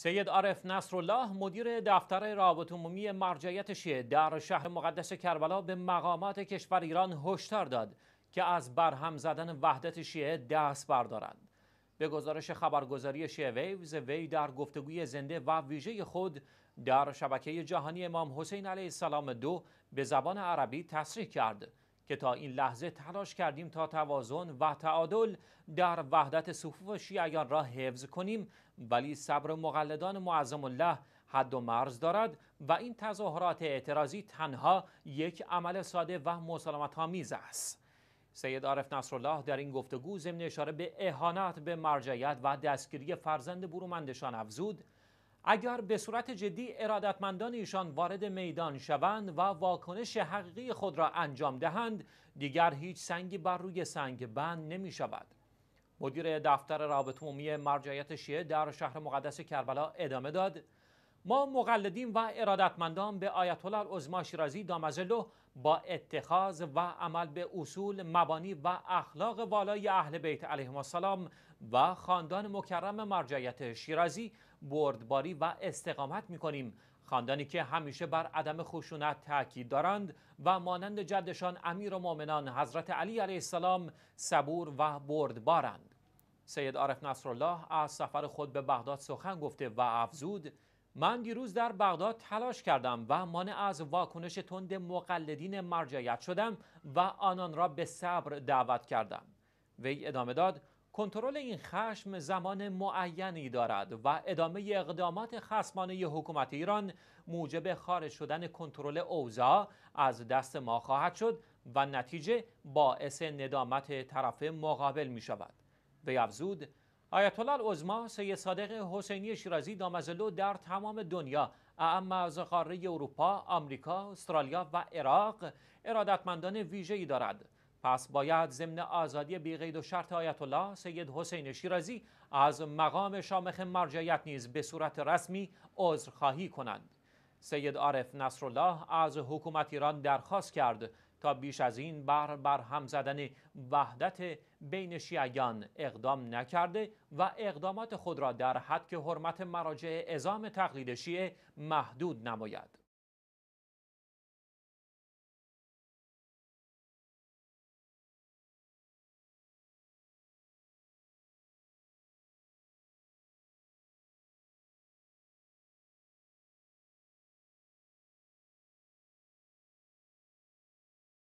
سید عارف نصرالله مدیر دفتر روابط عمومی مرجعیت شیعه در شهر مقدس کربلا به مقامات کشور ایران هشدار داد که از برهم زدن وحدت شیعه دست بردارند به گزارش خبرگزاری شیعه ویوز وی در گفتگوی زنده و ویژه خود در شبکه جهانی امام حسین علیه السلام دو به زبان عربی تصریح کرد که تا این لحظه تلاش کردیم تا توازن و تعادل در وحدت صفوف شیعیان را حفظ کنیم ولی صبر مقلدان معظم الله حد و مرز دارد و این تظاهرات اعتراضی تنها یک عمل ساده و مسالمت آمیز است سید عارف نصرالله در این گفتگو ضمن اشاره به اهانت به مرجعیت و دستگیری فرزند برومندشان افزود اگر به صورت جدی ارادتمندان ایشان وارد میدان شوند و واکنش حقیقی خود را انجام دهند دیگر هیچ سنگی بر روی سنگ بند نمی شود مدیر دفتر رابط عمومی مرجعیت شیعه در شهر مقدس کربلا ادامه داد ما مقلدین و ارادتمندان به آیت الله شیرازی دامزلو با اتخاذ و عمل به اصول مبانی و اخلاق والای اهل بیت علیهم السلام و خاندان مکرم مرجعیت شیرازی بردباری و استقامت میکنیم خاندانی که همیشه بر عدم خشونت تاکید دارند و مانند جدشان امیر و مؤمنان حضرت علی علیه السلام صبور و بردبارند سید عارف نصرالله از سفر خود به بغداد سخن گفته و افزود من دیروز در بغداد تلاش کردم و مانع از واکنش تند مقلدین مرجعیت شدم و آنان را به صبر دعوت کردم وی ادامه داد کنترل این خشم زمان معینی دارد و ادامه اقدامات خصمانه حکومت ایران موجب خارج شدن کنترل اوزا از دست ما خواهد شد و نتیجه باعث ندامت طرف مقابل می شود. به افزود آیت الله العظما سید صادق حسینی شیرازی دامزلو در تمام دنیا اعم از قاره اروپا، آمریکا، استرالیا و عراق ارادتمندان ویژه‌ای دارد. پس باید ضمن آزادی بی و شرط آیت الله سید حسین شیرازی از مقام شامخ مرجعیت نیز به صورت رسمی عذرخواهی کنند سید عارف نصرالله از حکومت ایران درخواست کرد تا بیش از این بر برهم زدن وحدت بین شیعیان اقدام نکرده و اقدامات خود را در حد که حرمت مراجع ازام تقلید شیعه محدود نماید